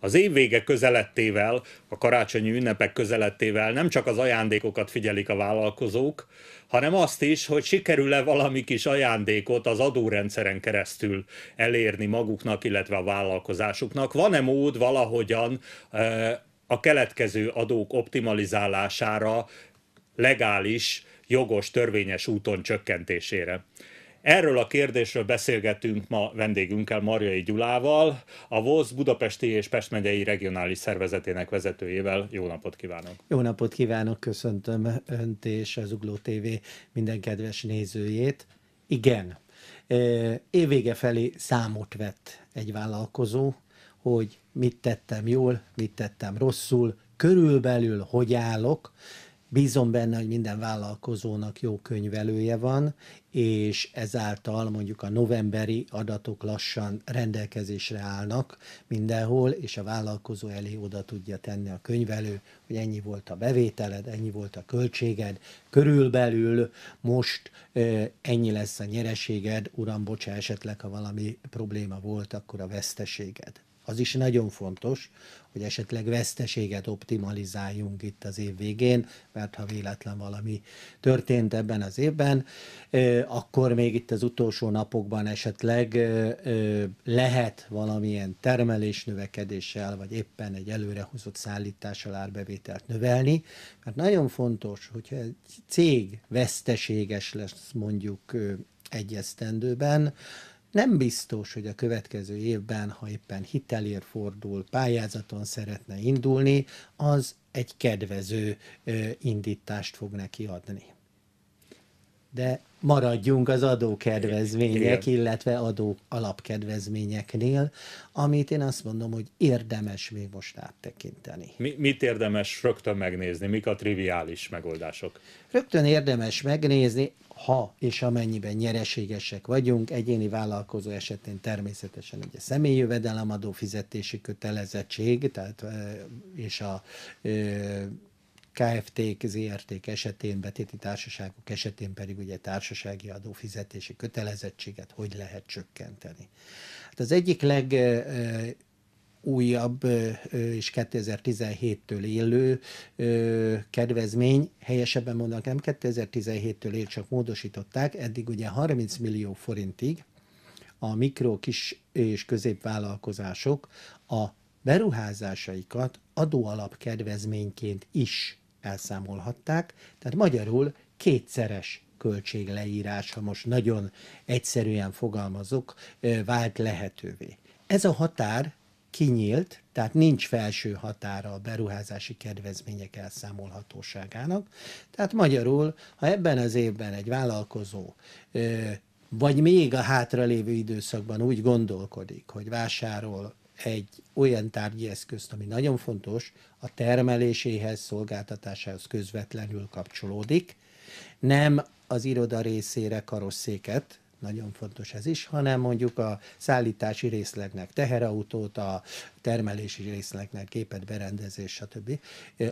Az év vége közelettével, a karácsonyi ünnepek közelettével nem csak az ajándékokat figyelik a vállalkozók, hanem azt is, hogy sikerül-e valami kis ajándékot az adórendszeren keresztül elérni maguknak, illetve a vállalkozásuknak. Van-e mód valahogyan a keletkező adók optimalizálására legális, jogos, törvényes úton csökkentésére? Erről a kérdésről beszélgetünk ma vendégünkkel, Marjai Gyulával, a VOSZ Budapesti és Pest megyei regionális szervezetének vezetőjével. Jó napot kívánok! Jó napot kívánok, köszöntöm Önt és az Ugló TV minden kedves nézőjét. Igen, e, évvége felé számot vett egy vállalkozó, hogy mit tettem jól, mit tettem rosszul, körülbelül hogy állok, Bízom benne, hogy minden vállalkozónak jó könyvelője van, és ezáltal mondjuk a novemberi adatok lassan rendelkezésre állnak mindenhol, és a vállalkozó elé oda tudja tenni a könyvelő, hogy ennyi volt a bevételed, ennyi volt a költséged, körülbelül most ennyi lesz a nyereséged, uram, bocsá, esetleg ha valami probléma volt, akkor a veszteséged az is nagyon fontos, hogy esetleg veszteséget optimalizáljunk itt az év végén, mert ha véletlen valami történt ebben az évben, akkor még itt az utolsó napokban esetleg lehet valamilyen termelés növekedéssel, vagy éppen egy előrehozott szállítással árbevételt növelni, mert nagyon fontos, hogyha egy cég veszteséges lesz mondjuk egyesztendőben, nem biztos, hogy a következő évben, ha éppen hitelért fordul, pályázaton szeretne indulni, az egy kedvező indítást fog neki adni de maradjunk az adókedvezmények, Igen. illetve adó alapkedvezményeknél, amit én azt mondom, hogy érdemes még most áttekinteni. Mi, mit érdemes rögtön megnézni? Mik a triviális megoldások? Rögtön érdemes megnézni, ha és amennyiben nyereségesek vagyunk, egyéni vállalkozó esetén természetesen ugye személyi jövedelemadó fizetési kötelezettség, tehát és a KFT-k, ZRT-k esetén, betéti társaságok esetén pedig ugye társasági adófizetési kötelezettséget hogy lehet csökkenteni. Hát az egyik leg újabb és 2017-től élő kedvezmény, helyesebben mondanak, nem 2017-től él, csak módosították, eddig ugye 30 millió forintig a mikro, kis és középvállalkozások a beruházásaikat adóalap kedvezményként is elszámolhatták, tehát magyarul kétszeres költségleírás, ha most nagyon egyszerűen fogalmazok, vált lehetővé. Ez a határ kinyílt, tehát nincs felső határa a beruházási kedvezmények elszámolhatóságának. Tehát magyarul, ha ebben az évben egy vállalkozó vagy még a hátralévő időszakban úgy gondolkodik, hogy vásárol egy olyan tárgyi eszközt, ami nagyon fontos, a termeléséhez, szolgáltatásához közvetlenül kapcsolódik. Nem az iroda részére karosszéket, nagyon fontos ez is, hanem mondjuk a szállítási részlegnek teherautót, a termelési részlegnek képet, berendezés, stb.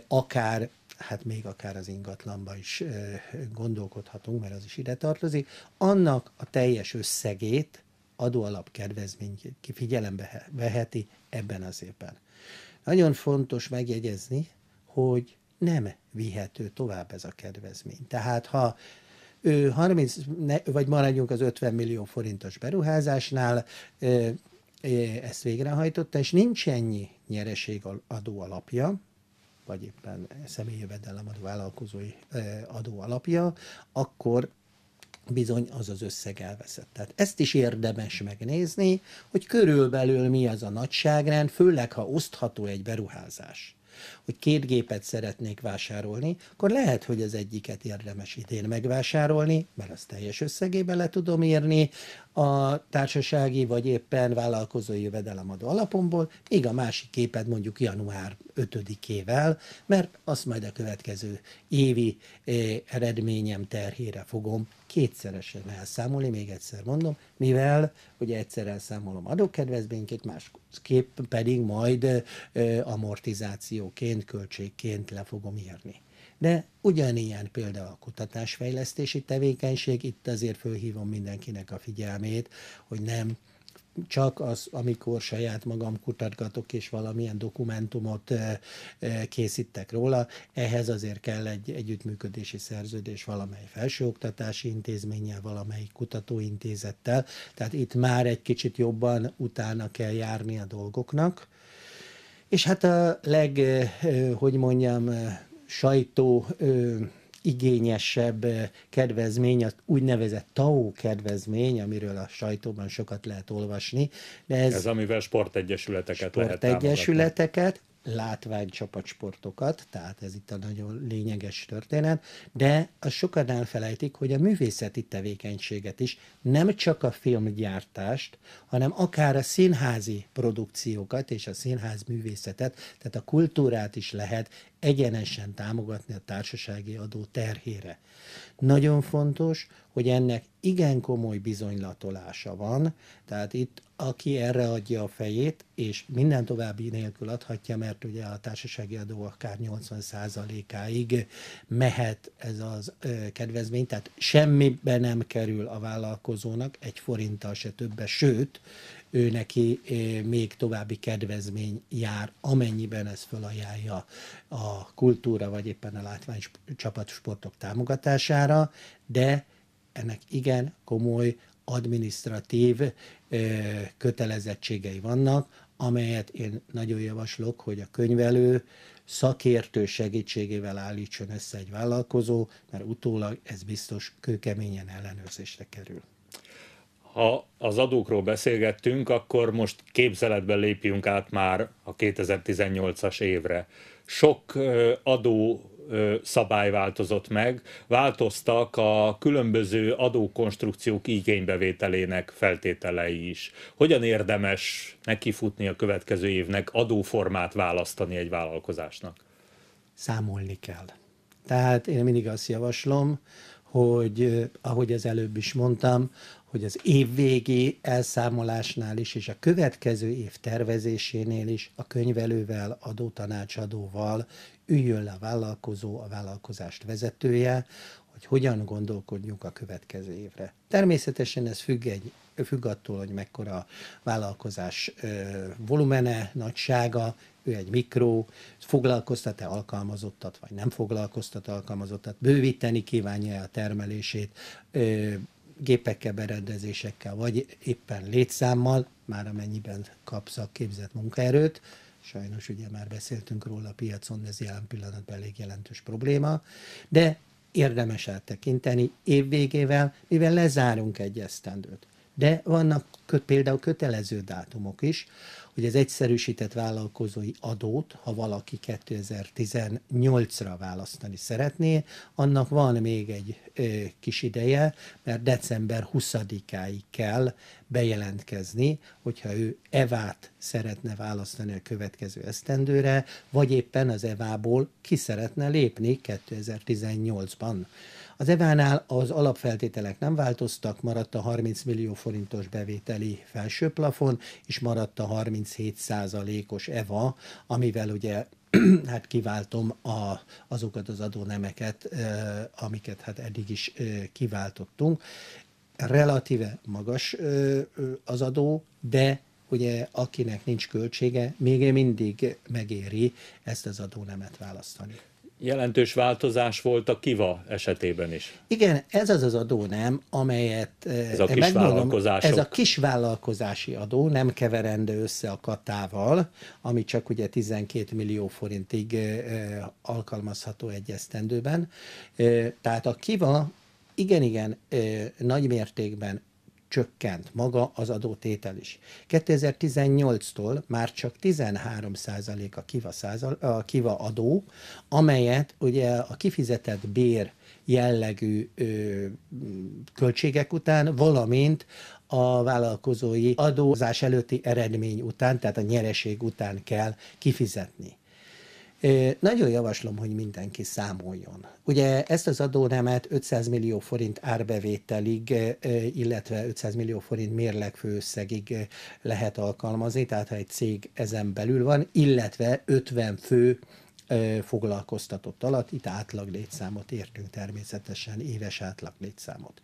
Akár, hát még akár az ingatlanba is eh, gondolkodhatunk, mert az is ide tartozik, annak a teljes összegét adóalap kedvezmény figyelembe veheti ebben az évben. Nagyon fontos megjegyezni, hogy nem vihető tovább ez a kedvezmény. Tehát ha ő 30, vagy maradjunk az 50 millió forintos beruházásnál, ezt végrehajtotta, és nincs ennyi nyereség adó alapja, vagy éppen személyi jövedelem adó vállalkozói adó alapja, akkor bizony az az összeg elveszett. Tehát ezt is érdemes megnézni, hogy körülbelül mi az a nagyságrend, főleg ha osztható egy beruházás hogy két gépet szeretnék vásárolni, akkor lehet, hogy az egyiket érdemes idén megvásárolni, mert az teljes összegében le tudom írni, a társasági vagy éppen vállalkozói jövedelemadó alapomból, még a másik képet mondjuk január 5-ével, mert azt majd a következő évi eh, eredményem terhére fogom kétszeresen elszámolni, még egyszer mondom, mivel ugye egyszer elszámolom adókedvezményként, másképp pedig majd eh, amortizációként, költségként le fogom írni. De ugyanilyen például a kutatásfejlesztési tevékenység, itt azért fölhívom mindenkinek a figyelmét, hogy nem csak az, amikor saját magam kutatgatok és valamilyen dokumentumot készítek róla, ehhez azért kell egy együttműködési szerződés valamely felsőoktatási intézménnyel, valamelyik kutatóintézettel, tehát itt már egy kicsit jobban utána kell járni a dolgoknak. És hát a leg, hogy mondjam, sajtó ö, igényesebb kedvezmény, az úgynevezett TAO kedvezmény, amiről a sajtóban sokat lehet olvasni. De ez, ez amivel sportegyesületeket sport lehet támogatni. Sportegyesületeket, látványcsapatsportokat, tehát ez itt a nagyon lényeges történet, de a sokan elfelejtik, hogy a művészeti tevékenységet is, nem csak a filmgyártást, hanem akár a színházi produkciókat és a színház művészetet, tehát a kultúrát is lehet egyenesen támogatni a társasági adó terhére. Nagyon fontos, hogy ennek igen komoly bizonylatolása van, tehát itt aki erre adja a fejét, és minden további nélkül adhatja, mert ugye a társasági adó akár 80%-áig mehet ez az kedvezmény, tehát semmibe nem kerül a vállalkozónak, egy forinttal se többe, sőt, ő neki még további kedvezmény jár, amennyiben ez felajánlja a kultúra, vagy éppen a látvány sportok támogatására, de ennek igen komoly administratív kötelezettségei vannak, amelyet én nagyon javaslok, hogy a könyvelő szakértő segítségével állítson össze egy vállalkozó, mert utólag ez biztos kőkeményen ellenőrzésre kerül ha az adókról beszélgettünk, akkor most képzeletben lépjünk át már a 2018-as évre. Sok adó szabály változott meg, változtak a különböző adókonstrukciók igénybevételének feltételei is. Hogyan érdemes nekifutni a következő évnek adóformát választani egy vállalkozásnak? Számolni kell. Tehát én mindig azt javaslom, hogy ahogy ez előbb is mondtam, hogy az év elszámolásnál is, és a következő év tervezésénél is a könyvelővel, adótanácsadóval üljön le a vállalkozó, a vállalkozást vezetője, hogy hogyan gondolkodjunk a következő évre. Természetesen ez függ, egy, függ attól, hogy mekkora vállalkozás ö, volumene, nagysága, ő egy mikro, foglalkoztat-e alkalmazottat, vagy nem foglalkoztat alkalmazottat, bővíteni kívánja a termelését, ö, gépekkel, berendezésekkel, vagy éppen létszámmal, már amennyiben kapsz a képzett munkaerőt, sajnos ugye már beszéltünk róla a piacon, ez jelen pillanatban elég jelentős probléma, de érdemes eltekinteni évvégével, mivel lezárunk egy esztendőt. De vannak köt, például kötelező dátumok is, hogy az egyszerűsített vállalkozói adót, ha valaki 2018-ra választani szeretné, annak van még egy ö, kis ideje, mert december 20-áig kell bejelentkezni, hogyha ő evát szeretne választani a következő esztendőre, vagy éppen az evából ki szeretne lépni 2018-ban. Az EVA-nál az alapfeltételek nem változtak, maradt a 30 millió forintos bevételi felső plafon, és maradt a 37 százalékos EVA, amivel ugye hát kiváltom a, azokat az adónemeket, amiket hát eddig is kiváltottunk. Relatíve magas az adó, de ugye akinek nincs költsége, még mindig megéri ezt az adónemet választani jelentős változás volt a kiva esetében is. Igen, ez az az adó nem, amelyet ez a eh, kisvállalkozások. Ez a kisvállalkozási adó, nem keverendő össze a katával, ami csak ugye 12 millió forintig eh, eh, alkalmazható egy esztendőben. Tehát a kiva igen-igen nagy mértékben csökkent maga az adótétel is. 2018-tól már csak 13 a kiva, százal, a kiva adó, amelyet ugye a kifizetett bér jellegű ö, költségek után, valamint a vállalkozói adózás előtti eredmény után, tehát a nyereség után kell kifizetni. Nagyon javaslom, hogy mindenki számoljon. Ugye ezt az adónemet 500 millió forint árbevételig, illetve 500 millió forint mérlegfőösszegig lehet alkalmazni, tehát ha egy cég ezen belül van, illetve 50 fő foglalkoztatott alatt. Itt átlag létszámot értünk természetesen, éves átlag létszámot.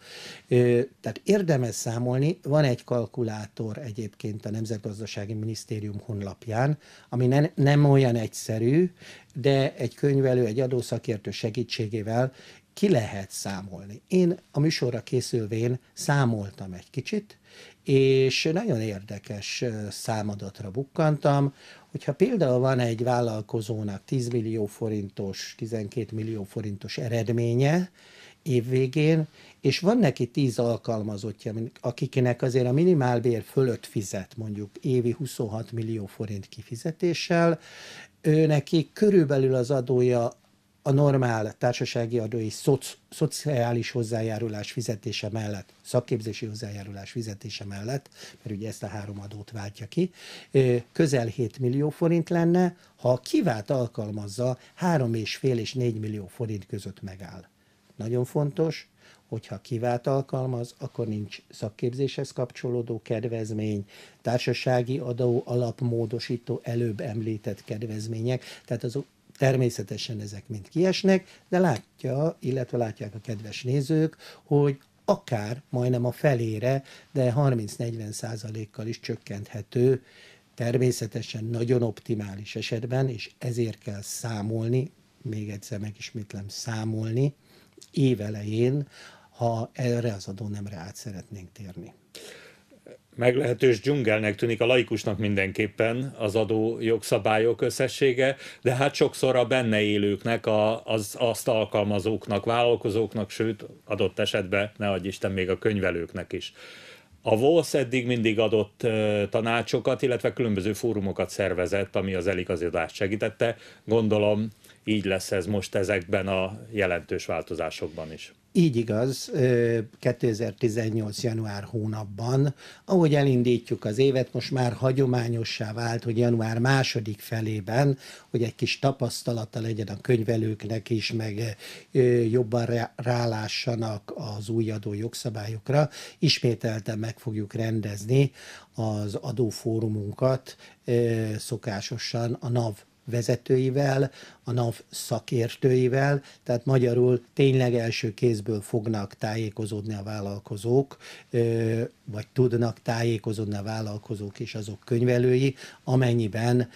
Tehát érdemes számolni, van egy kalkulátor egyébként a Nemzetgazdasági Minisztérium honlapján, ami nem, nem olyan egyszerű, de egy könyvelő, egy adószakértő segítségével ki lehet számolni. Én a műsorra készülvén számoltam egy kicsit, és nagyon érdekes számadatra bukkantam, Hogyha például van egy vállalkozónak 10 millió forintos, 12 millió forintos eredménye évvégén, és van neki 10 alkalmazottja, akiknek azért a minimálbér fölött fizet, mondjuk évi 26 millió forint kifizetéssel, ő neki körülbelül az adója a normál társasági adó és szoci, szociális hozzájárulás fizetése mellett, szakképzési hozzájárulás fizetése mellett, mert ugye ezt a három adót váltja ki, közel 7 millió forint lenne, ha a kivált alkalmazza, 3,5 és 4 millió forint között megáll. Nagyon fontos, hogyha kivált alkalmaz, akkor nincs szakképzéshez kapcsolódó kedvezmény, társasági adó alapmódosító előbb említett kedvezmények, tehát azok Természetesen ezek mind kiesnek, de látja, illetve látják a kedves nézők, hogy akár majdnem a felére, de 30-40 százalékkal is csökkenthető, természetesen nagyon optimális esetben, és ezért kell számolni, még egyszer megismétlem, számolni évelején, ha erre az rá át szeretnénk térni meglehetős dzsungelnek tűnik a laikusnak mindenképpen az adó jogszabályok összessége, de hát sokszor a benne élőknek, a, az, azt alkalmazóknak, vállalkozóknak, sőt adott esetben, ne adj Isten, még a könyvelőknek is. A VOSZ eddig mindig adott tanácsokat, illetve különböző fórumokat szervezett, ami az eligazítást segítette. Gondolom így lesz ez most ezekben a jelentős változásokban is. Így igaz, 2018. január hónapban, ahogy elindítjuk az évet, most már hagyományossá vált, hogy január második felében, hogy egy kis tapasztalata legyen a könyvelőknek is, meg jobban rálássanak az új adó jogszabályokra, ismételten meg fogjuk rendezni az adófórumunkat szokásosan a NAV vezetőivel, a NAV szakértőivel, tehát magyarul tényleg első kézből fognak tájékozódni a vállalkozók, vagy tudnak tájékozódni a vállalkozók és azok könyvelői, amennyiben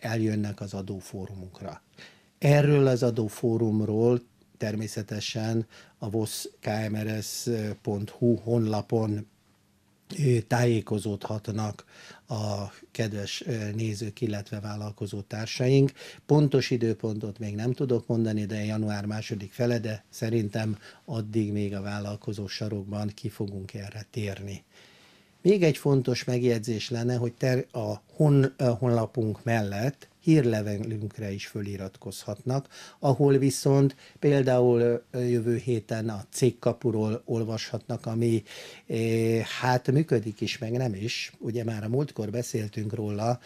eljönnek az adófórumunkra. Erről az adófórumról természetesen a voszkmrs.hu honlapon tájékozódhatnak a kedves nézők, illetve vállalkozó társaink. Pontos időpontot még nem tudok mondani, de január második fele, de szerintem addig még a vállalkozó sarokban ki fogunk erre térni. Még egy fontos megjegyzés lenne, hogy ter a, hon, a honlapunk mellett hírlevelünkre is föliratkozhatnak, ahol viszont például jövő héten a cégkapuról olvashatnak, ami hát működik is, meg nem is. Ugye már a múltkor beszéltünk róla,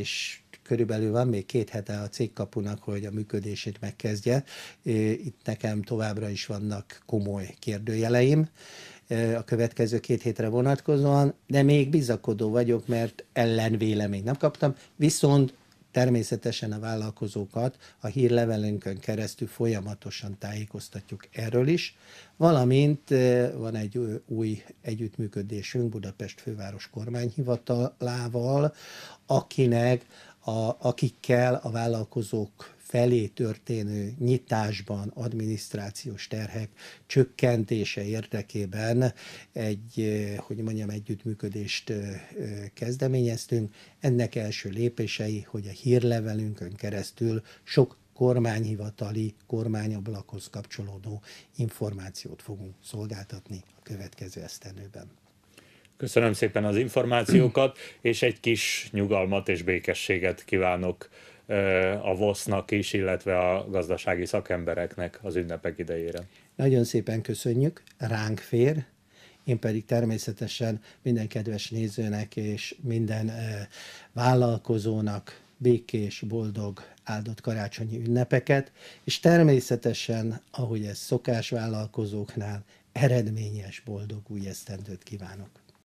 és körülbelül van még két hete a cégkapunak, hogy a működését megkezdje. Itt nekem továbbra is vannak komoly kérdőjeleim a következő két hétre vonatkozóan, de még bizakodó vagyok, mert ellenvéleményt nem kaptam, viszont Természetesen a vállalkozókat a hírlevelünkön keresztül folyamatosan tájékoztatjuk erről is, valamint eh, van egy új együttműködésünk Budapest főváros kormányhivatalával, akinek a, akikkel a vállalkozók felé történő nyitásban adminisztrációs terhek csökkentése érdekében egy, eh, hogy mondjam, együttműködést eh, eh, kezdeményeztünk. Ennek első lépései, hogy a hírlevelünkön keresztül sok kormányhivatali, kormányablakhoz kapcsolódó információt fogunk szolgáltatni a következő esztenőben. Köszönöm szépen az információkat, és egy kis nyugalmat és békességet kívánok a VOSZ-nak is, illetve a gazdasági szakembereknek az ünnepek idejére. Nagyon szépen köszönjük, ránk fér, én pedig természetesen minden kedves nézőnek és minden vállalkozónak békés, boldog, áldott karácsonyi ünnepeket, és természetesen, ahogy ez szokás vállalkozóknál, eredményes, boldog új esztendőt kívánok!